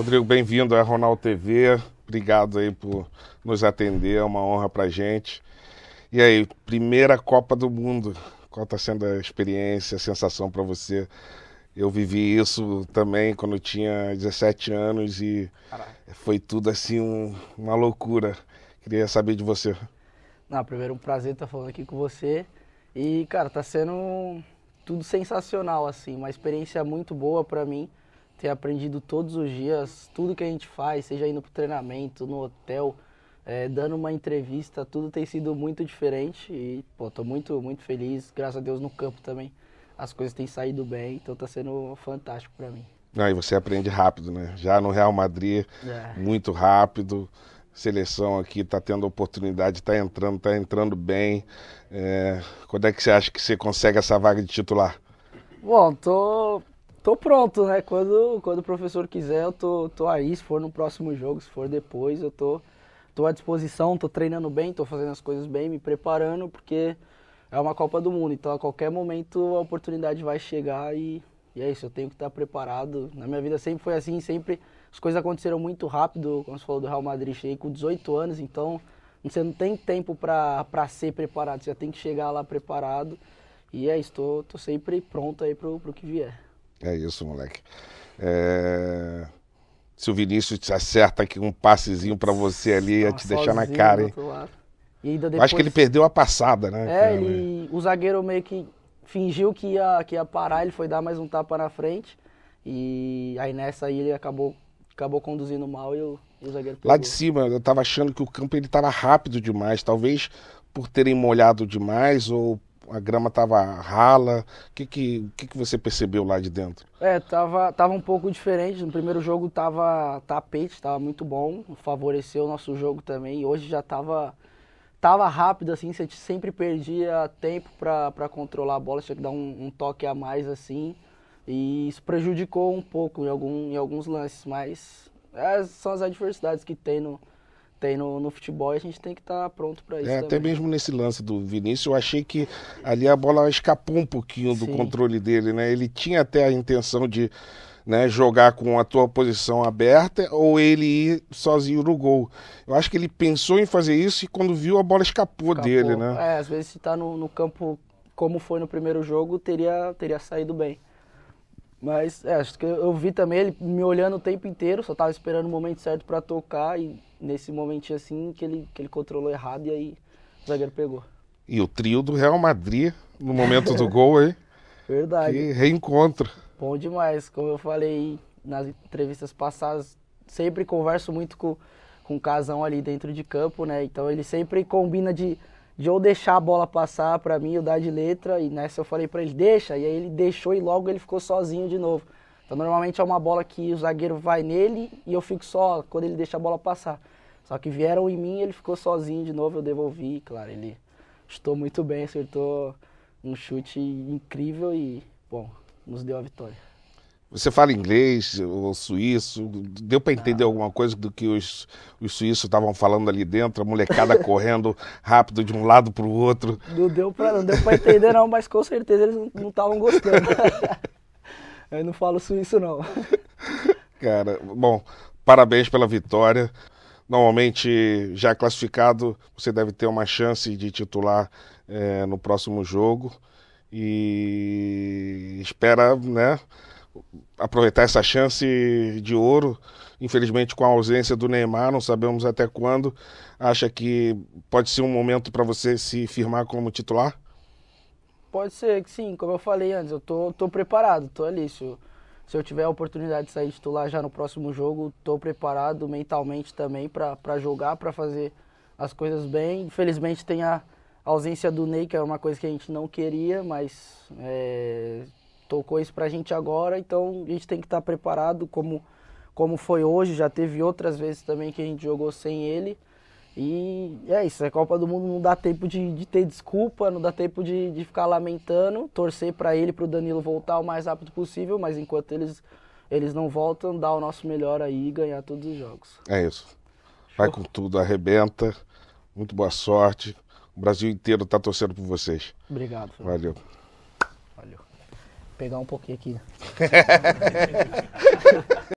Rodrigo, bem-vindo à Ronaldo TV. Obrigado aí por nos atender, é uma honra pra gente. E aí, primeira Copa do Mundo. Qual está sendo a experiência, a sensação para você? Eu vivi isso também quando eu tinha 17 anos e Caraca. foi tudo assim um, uma loucura. Queria saber de você. Não, primeiro um prazer estar tá falando aqui com você. E, cara, tá sendo tudo sensacional, assim, uma experiência muito boa para mim ter aprendido todos os dias tudo que a gente faz, seja indo para treinamento, no hotel, é, dando uma entrevista, tudo tem sido muito diferente e pô, tô muito muito feliz, graças a Deus no campo também as coisas têm saído bem, então tá sendo fantástico para mim. Não, e você aprende rápido, né? Já no Real Madrid, é. muito rápido. Seleção aqui está tendo oportunidade, está entrando, está entrando bem. É, quando é que você acha que você consegue essa vaga de titular? Bom, tô tô pronto, né? Quando, quando o professor quiser, eu tô, tô aí. Se for no próximo jogo, se for depois, eu tô, tô à disposição, tô treinando bem, tô fazendo as coisas bem, me preparando, porque é uma Copa do Mundo. Então, a qualquer momento, a oportunidade vai chegar e, e é isso. Eu tenho que estar preparado. Na minha vida sempre foi assim, sempre as coisas aconteceram muito rápido. Como você falou do Real Madrid, cheguei com 18 anos, então você não tem tempo para ser preparado. Você já tem que chegar lá preparado. E é isso, tô, tô sempre pronto aí pro, pro que vier. É isso, moleque. É... Se o Vinícius te acerta aqui um passezinho para você ali, ia te deixar na cara, hein? Depois... Acho que ele perdeu a passada, né? É, cara, ele... né? o zagueiro meio que fingiu que ia, que ia parar, ele foi dar mais um tapa na frente. E aí nessa aí ele acabou, acabou conduzindo mal e o, e o zagueiro pegou. Lá de cima, eu tava achando que o campo ele tava rápido demais. Talvez por terem molhado demais ou a grama estava rala? O que, que, que, que você percebeu lá de dentro? É, tava, tava um pouco diferente. No primeiro jogo tava tapete, tava muito bom, favoreceu o nosso jogo também. E hoje já tava, tava rápido, assim, você sempre perdia tempo para controlar a bola, tinha que dar um, um, toque a mais, assim. E isso prejudicou um pouco em, algum, em alguns lances, mas é, são as adversidades que tem no, tem no, no, futebol e a gente tem que estar tá pronto para isso. É, até mesmo nesse lance do Vinícius, eu achei que ali a bola escapou um pouquinho do Sim. controle dele, né? Ele tinha até a intenção de né, jogar com a tua posição aberta ou ele ir sozinho no gol. Eu acho que ele pensou em fazer isso e quando viu a bola escapou, escapou. dele, né? É, às vezes se tá no, no, campo como foi no primeiro jogo, teria, teria saído bem. Mas é, acho que eu, eu vi também ele me olhando o tempo inteiro, só tava esperando o momento certo para tocar e nesse momentinho assim que ele, que ele controlou errado e aí o zagueiro pegou. E o trio do Real Madrid no momento do gol aí. Verdade. Que reencontro. Bom demais. Como eu falei nas entrevistas passadas, sempre converso muito com, com o Casão ali dentro de campo, né? Então ele sempre combina de, de ou deixar a bola passar para mim, ou dar de letra. E nessa eu falei para ele, deixa. E aí ele deixou e logo ele ficou sozinho de novo. Então normalmente é uma bola que o zagueiro vai nele e eu fico só quando ele deixa a bola passar. Só que vieram em mim, ele ficou sozinho de novo, eu devolvi, claro, ele chutou muito bem, acertou um chute incrível e, bom, nos deu a vitória. Você fala inglês ou suíço? Deu para entender ah. alguma coisa do que os, os suíços estavam falando ali dentro? A molecada correndo rápido de um lado para o outro? Não deu para entender não, mas com certeza eles não estavam gostando. Eu não falo suíço, não. Cara, bom, parabéns pela vitória. Normalmente, já classificado, você deve ter uma chance de titular é, no próximo jogo. E espera, né? aproveitar essa chance de ouro. Infelizmente, com a ausência do Neymar, não sabemos até quando. Acha que pode ser um momento para você se firmar como titular? Pode ser que sim, como eu falei antes, eu tô, tô preparado, tô ali. Se eu, se eu tiver a oportunidade de sair titular já no próximo jogo, tô preparado mentalmente também para jogar, para fazer as coisas bem. Infelizmente tem a ausência do Ney, que é uma coisa que a gente não queria, mas é, tocou isso pra gente agora, então a gente tem que estar tá preparado como, como foi hoje, já teve outras vezes também que a gente jogou sem ele. E é isso, a Copa do Mundo não dá tempo de, de ter desculpa, não dá tempo de, de ficar lamentando, torcer para ele, para o Danilo voltar o mais rápido possível, mas enquanto eles, eles não voltam, dá o nosso melhor aí e ganhar todos os jogos. É isso. Vai com tudo, arrebenta. Muito boa sorte. O Brasil inteiro está torcendo por vocês. Obrigado. Fernando. Valeu. Valeu. Vou pegar um pouquinho aqui.